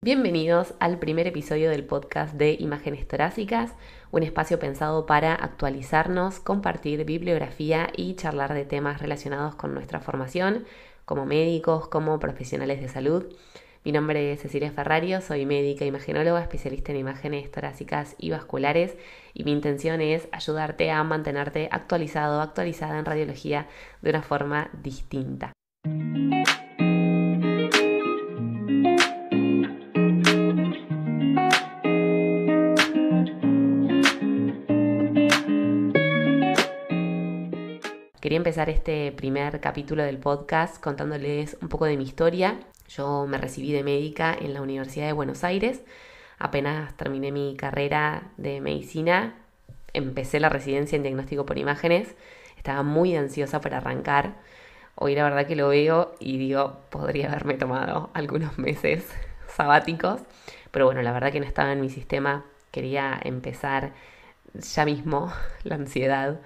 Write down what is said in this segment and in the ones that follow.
Bienvenidos al primer episodio del podcast de Imágenes Torácicas, un espacio pensado para actualizarnos, compartir bibliografía y charlar de temas relacionados con nuestra formación como médicos, como profesionales de salud. Mi nombre es Cecilia Ferrario, soy médica imagenóloga, especialista en imágenes torácicas y vasculares y mi intención es ayudarte a mantenerte actualizado, actualizada en radiología de una forma distinta. Quería empezar este primer capítulo del podcast contándoles un poco de mi historia. Yo me recibí de médica en la Universidad de Buenos Aires. Apenas terminé mi carrera de medicina, empecé la residencia en diagnóstico por imágenes. Estaba muy ansiosa para arrancar. Hoy la verdad que lo veo y digo, podría haberme tomado algunos meses sabáticos. Pero bueno, la verdad que no estaba en mi sistema. Quería empezar ya mismo la ansiedad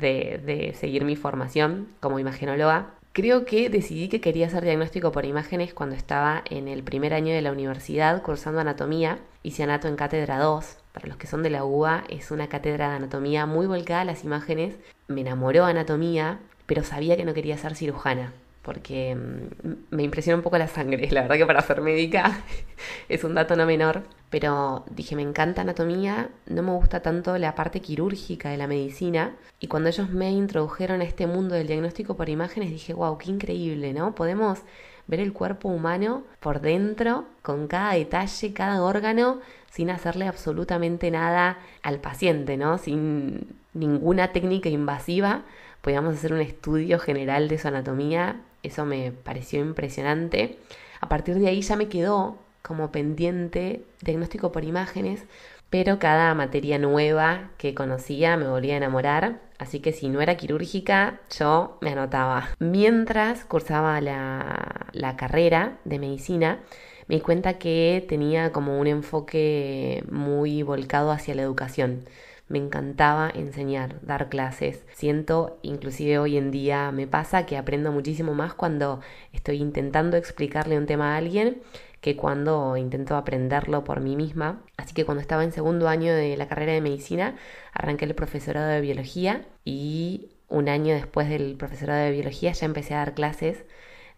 de, seguir mi formación como imagenóloga. Creo que decidí que quería hacer diagnóstico por imágenes cuando estaba en el primer año de la universidad cursando anatomía. Hice anato en cátedra 2. Para los que son de la UBA, es una cátedra de anatomía muy volcada a las imágenes. Me enamoró anatomía, pero sabía que no quería ser cirujana porque mm, me impresiona un poco la sangre. La verdad que para ser médica es un dato no menor, pero dije, me encanta anatomía, no me gusta tanto la parte quirúrgica de la medicina. Y cuando ellos me introdujeron a este mundo del diagnóstico por imágenes, dije, wow, qué increíble, ¿no? Podemos ver el cuerpo humano por dentro, con cada detalle, cada órgano, sin hacerle absolutamente nada al paciente, ¿no? Sin ninguna técnica invasiva, podíamos hacer un estudio general de su anatomía eso me pareció impresionante. A partir de ahí ya me quedó como pendiente diagnóstico por imágenes, pero cada materia nueva que conocía me volvía a enamorar, así que si no era quirúrgica, yo me anotaba. Mientras cursaba la, la carrera de medicina, me di cuenta que tenía como un enfoque muy volcado hacia la educación me encantaba enseñar, dar clases. Siento, inclusive hoy en día me pasa que aprendo muchísimo más cuando estoy intentando explicarle un tema a alguien que cuando intento aprenderlo por mí misma. Así que cuando estaba en segundo año de la carrera de medicina, arranqué el profesorado de biología y un año después del profesorado de biología ya empecé a dar clases.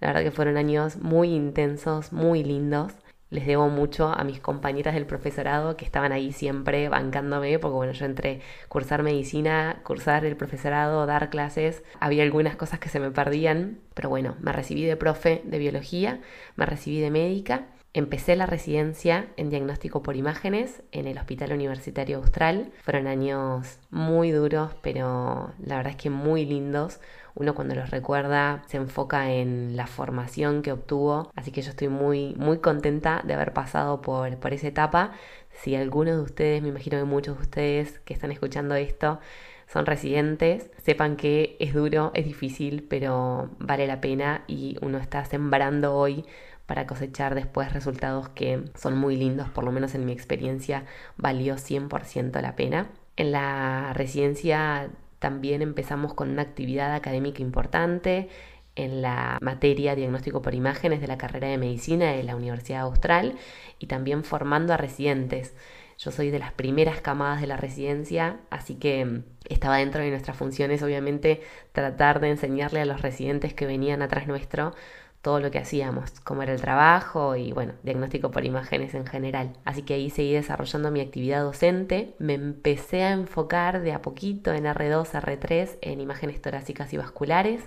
La verdad que fueron años muy intensos, muy lindos les debo mucho a mis compañeras del profesorado que estaban ahí siempre bancándome, porque bueno, yo entre cursar medicina, cursar el profesorado, dar clases, había algunas cosas que se me perdían, pero bueno, me recibí de profe de biología, me recibí de médica Empecé la residencia en diagnóstico por imágenes en el Hospital Universitario Austral. Fueron años muy duros, pero la verdad es que muy lindos. Uno cuando los recuerda se enfoca en la formación que obtuvo, así que yo estoy muy, muy contenta de haber pasado por, por esa etapa. Si algunos de ustedes, me imagino que muchos de ustedes que están escuchando esto, son residentes, sepan que es duro, es difícil, pero vale la pena y uno está sembrando hoy para cosechar después resultados que son muy lindos, por lo menos en mi experiencia valió 100% la pena. En la residencia también empezamos con una actividad académica importante en la materia diagnóstico por imágenes de la carrera de medicina de la Universidad Austral y también formando a residentes. Yo soy de las primeras camadas de la residencia, así que estaba dentro de nuestras funciones, obviamente, tratar de enseñarle a los residentes que venían atrás nuestro todo lo que hacíamos, como era el trabajo y bueno, diagnóstico por imágenes en general. Así que ahí seguí desarrollando mi actividad docente, me empecé a enfocar de a poquito en R2, R3, en imágenes torácicas y vasculares,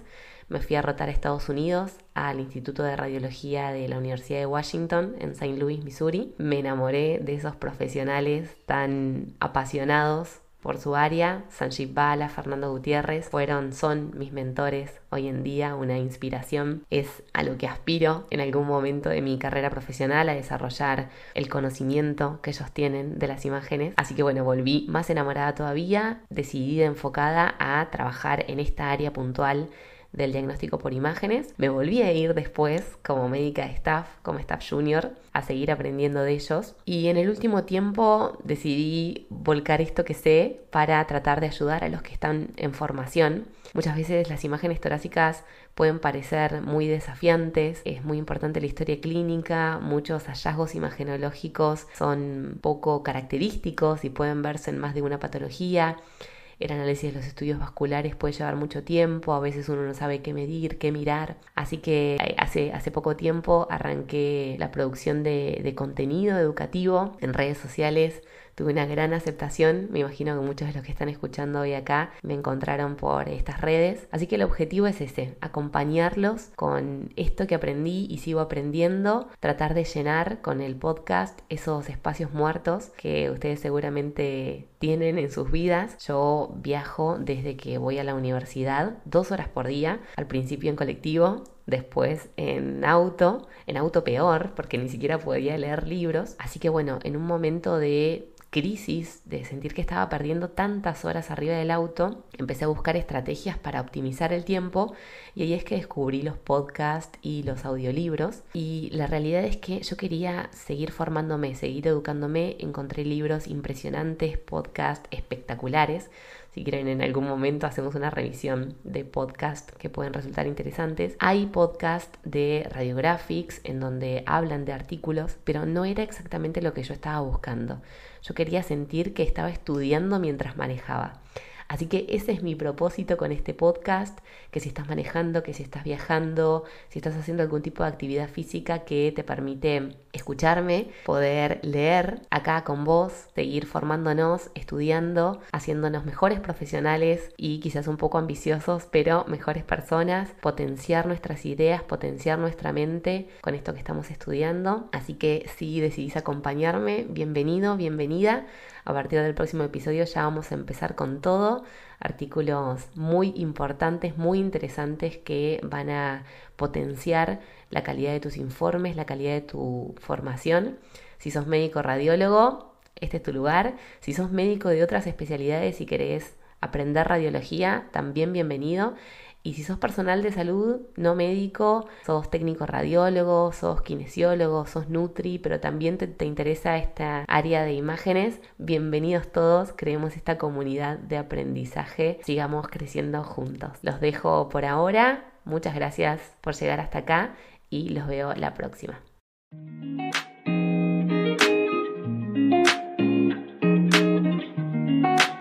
me fui a rotar a Estados Unidos, al Instituto de Radiología de la Universidad de Washington en St. Louis, Missouri. Me enamoré de esos profesionales tan apasionados por su área, Sanjib Bala, Fernando Gutiérrez fueron, son mis mentores hoy en día, una inspiración. Es a lo que aspiro en algún momento de mi carrera profesional, a desarrollar el conocimiento que ellos tienen de las imágenes. Así que bueno, volví más enamorada todavía, decidida, enfocada a trabajar en esta área puntual del diagnóstico por imágenes. Me volví a ir después como médica de staff, como staff junior, a seguir aprendiendo de ellos. Y en el último tiempo decidí volcar esto que sé para tratar de ayudar a los que están en formación. Muchas veces las imágenes torácicas pueden parecer muy desafiantes, es muy importante la historia clínica, muchos hallazgos imagenológicos son poco característicos y pueden verse en más de una patología. El análisis de los estudios vasculares puede llevar mucho tiempo, a veces uno no sabe qué medir, qué mirar. Así que eh, hace, hace poco tiempo arranqué la producción de contenido educativo en redes sociales tuve una gran aceptación. Me imagino que muchos de los que están escuchando hoy acá me encontraron por estas redes. Así que el objetivo es ese, acompañarlos con esto que aprendí y sigo aprendiendo, tratar de llenar con el podcast esos espacios muertos que ustedes seguramente tienen en sus vidas. Yo viajo desde que voy a la universidad, dos horas por día, al principio en colectivo, después en auto, en auto peor, porque ni siquiera podía leer libros. Así que bueno, en un momento de crisis, de sentir que estaba perdiendo tantas horas arriba del auto, empecé a buscar estrategias para optimizar el tiempo y ahí es que descubrí los podcasts y los audiolibros y la realidad es que yo quería seguir formándome, seguir educándome, encontré libros impresionantes, podcasts espectaculares si quieren, en algún momento hacemos una revisión de podcast que pueden resultar interesantes. Hay podcasts de Radiographics en donde hablan de artículos, pero no era exactamente lo que yo estaba buscando. Yo quería sentir que estaba estudiando mientras manejaba. Así que ese es mi propósito con este podcast, que si estás manejando, que si estás viajando, si estás haciendo algún tipo de actividad física que te permite escucharme, poder leer acá con vos, seguir formándonos, estudiando, haciéndonos mejores profesionales y quizás un poco ambiciosos, pero mejores personas, potenciar nuestras ideas, potenciar nuestra mente con esto que estamos estudiando. Así que si decidís acompañarme, bienvenido, bienvenida. A partir del próximo episodio ya vamos a empezar con todo. Artículos muy importantes, muy interesantes que van a potenciar la calidad de tus informes, la calidad de tu formación. Si sos médico radiólogo, este es tu lugar. Si sos médico de otras especialidades y querés aprender radiología, también bienvenido. Y si sos personal de salud, no médico, sos técnico radiólogo, sos kinesiólogo, sos nutri, pero también te, te interesa esta área de imágenes, bienvenidos todos, creemos esta comunidad de aprendizaje, sigamos creciendo juntos. Los dejo por ahora, muchas gracias por llegar hasta acá y los veo la próxima.